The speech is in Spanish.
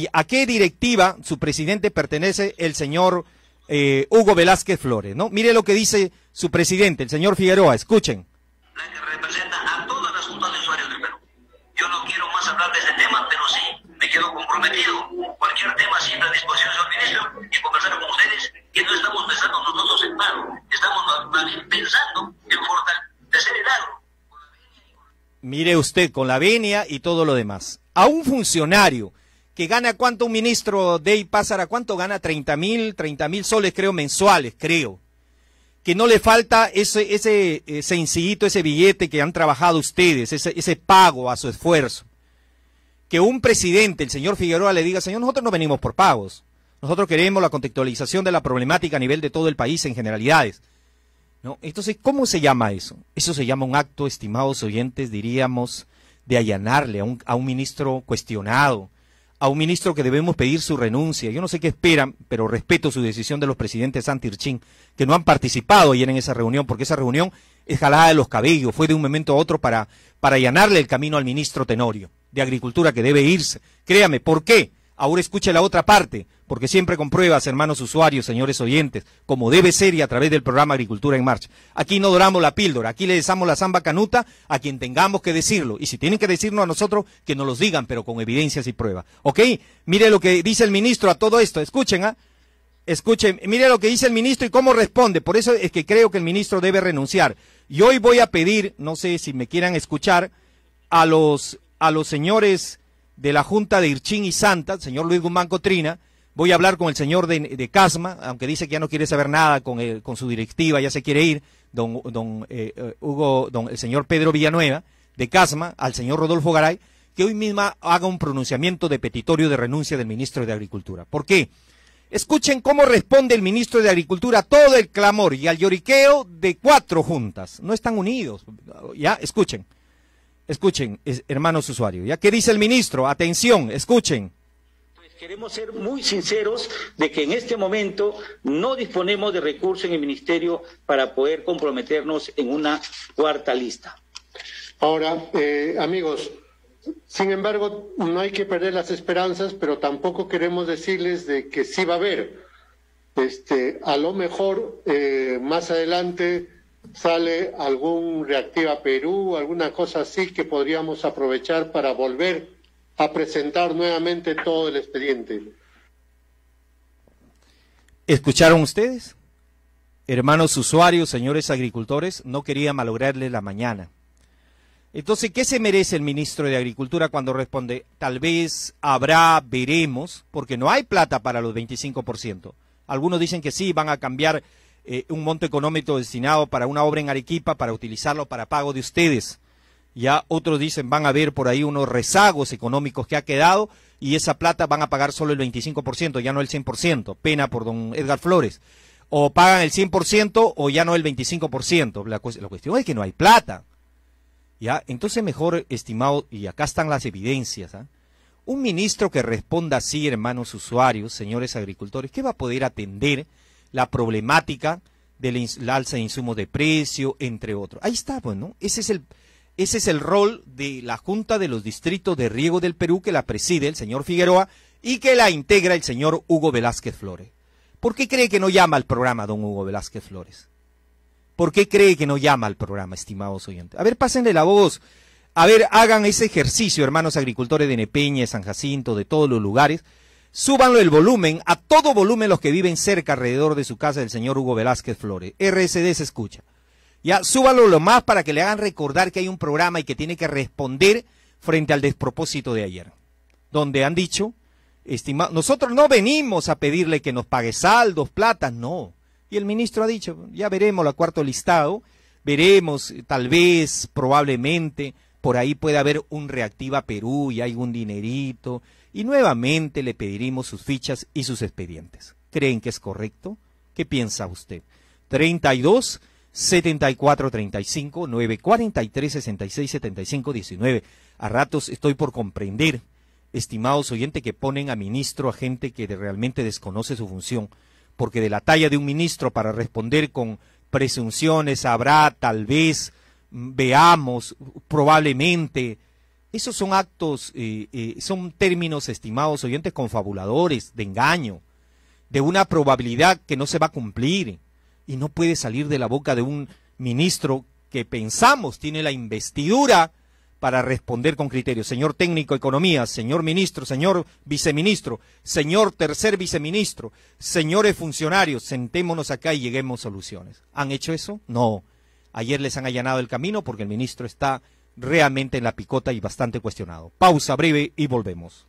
¿Y a qué directiva su presidente pertenece el señor eh, Hugo Velázquez Flores? ¿no? Mire lo que dice su presidente, el señor Figueroa, escuchen. La que representa a todas las juntas de usuarios del Perú. Yo no quiero más hablar de este tema, pero sí me quedo comprometido. Cualquier tema siempre a disposición, del ministro, y conversar con ustedes, que no estamos pensando nosotros en paro, estamos pensando en fortalecer el agro. Mire usted, con la venia y todo lo demás. A un funcionario que gana cuánto un ministro de Pásara, cuánto gana 30 mil, 30 mil soles creo mensuales, creo. Que no le falta ese, ese eh, sencillito, ese billete que han trabajado ustedes, ese, ese pago a su esfuerzo. Que un presidente, el señor Figueroa, le diga, señor, nosotros no venimos por pagos. Nosotros queremos la contextualización de la problemática a nivel de todo el país en generalidades. ¿No? Entonces, ¿cómo se llama eso? Eso se llama un acto, estimados oyentes, diríamos, de allanarle a un, a un ministro cuestionado, a un ministro que debemos pedir su renuncia. Yo no sé qué esperan, pero respeto su decisión de los presidentes Santirchín, que no han participado ayer en esa reunión, porque esa reunión es jalada de los cabellos, fue de un momento a otro para, para allanarle el camino al ministro Tenorio de Agricultura que debe irse. Créame, ¿por qué? Ahora escuche la otra parte, porque siempre con pruebas, hermanos usuarios, señores oyentes, como debe ser y a través del programa Agricultura en Marcha. Aquí no doramos la píldora, aquí le damos la samba canuta a quien tengamos que decirlo. Y si tienen que decirnos a nosotros, que nos los digan, pero con evidencias y pruebas. ¿Ok? Mire lo que dice el ministro a todo esto. Escuchen, ¿ah? Escuchen, mire lo que dice el ministro y cómo responde. Por eso es que creo que el ministro debe renunciar. Y hoy voy a pedir, no sé si me quieran escuchar, a los, a los señores de la Junta de Irchín y Santa, el señor Luis Guzmán Cotrina. Voy a hablar con el señor de, Casma, aunque dice que ya no quiere saber nada con, con su directiva, ya se quiere ir, don, don eh, eh, Hugo, don el señor Pedro Villanueva de Casma, al señor Rodolfo Garay, que hoy misma haga un pronunciamiento de petitorio de renuncia del ministro de Agricultura. ¿Por qué? Escuchen cómo responde el ministro de Agricultura a todo el clamor y al lloriqueo de cuatro juntas. No están unidos. Ya, escuchen. Escuchen, hermanos usuarios, ya que dice el ministro, atención, escuchen. Pues queremos ser muy sinceros de que en este momento no disponemos de recursos en el Ministerio para poder comprometernos en una cuarta lista. Ahora, eh, amigos, sin embargo, no hay que perder las esperanzas, pero tampoco queremos decirles de que sí va a haber. Este, a lo mejor eh, más adelante sale algún Reactiva Perú, alguna cosa así que podríamos aprovechar para volver a presentar nuevamente todo el expediente. ¿Escucharon ustedes? Hermanos usuarios, señores agricultores, no quería malograrle la mañana. Entonces, ¿qué se merece el ministro de Agricultura cuando responde, tal vez, habrá, veremos, porque no hay plata para los 25%? Algunos dicen que sí, van a cambiar eh, un monto económico destinado para una obra en Arequipa para utilizarlo para pago de ustedes. Ya otros dicen van a haber por ahí unos rezagos económicos que ha quedado y esa plata van a pagar solo el 25%, ya no el 100%, pena por don Edgar Flores. O pagan el 100% o ya no el 25%. La, cuestión es que no hay plata. ¿Ya? Entonces mejor, estimado, y acá están las evidencias, ¿ah? un ministro que responda así, hermanos usuarios, señores agricultores, ¿qué va a poder atender? la problemática del la alza de insumos de precio, entre otros. Ahí está, bueno, Ese es el, ese es el rol de la Junta de los Distritos de Riego del Perú que la preside el señor Figueroa y que la integra el señor Hugo Velázquez Flores. ¿Por qué cree que no llama al programa don Hugo Velázquez Flores? ¿Por qué cree que no llama al programa, estimados oyentes? A ver, pásenle la voz. A ver, hagan ese ejercicio, hermanos agricultores de Nepeña, de San Jacinto, de todos los lugares. Súbanlo el volumen, a todo volumen los que viven cerca alrededor de su casa del señor Hugo Velázquez Flores. RSD se escucha. Ya, súbanlo lo más para que le hagan recordar que hay un programa y que tiene que responder frente al despropósito de ayer. Donde han dicho, estimado, nosotros no venimos a pedirle que nos pague saldos, plata, no. Y el ministro ha dicho, ya veremos la cuarto listado, veremos, eh, tal vez, probablemente, por ahí puede haber un Reactiva Perú y hay un dinerito, y nuevamente le pediremos sus fichas y sus expedientes. ¿Creen que es correcto? ¿Qué piensa usted? 32 74 35 9 43 66 75 19. A ratos estoy por comprender, estimados oyentes, que ponen a ministro a gente que realmente desconoce su función, porque de la talla de un ministro para responder con presunciones, habrá, tal vez, veamos, probablemente. Esos son actos, eh, eh, son términos, estimados oyentes, confabuladores, de engaño, de una probabilidad que no se va a cumplir y no puede salir de la boca de un ministro que pensamos tiene la investidura para responder con criterio. Señor técnico economía, señor ministro, señor viceministro, señor tercer viceministro, señores funcionarios, sentémonos acá y lleguemos soluciones. ¿Han hecho eso? No. Ayer les han allanado el camino porque el ministro está realmente en la picota y bastante cuestionado. Pausa breve y volvemos.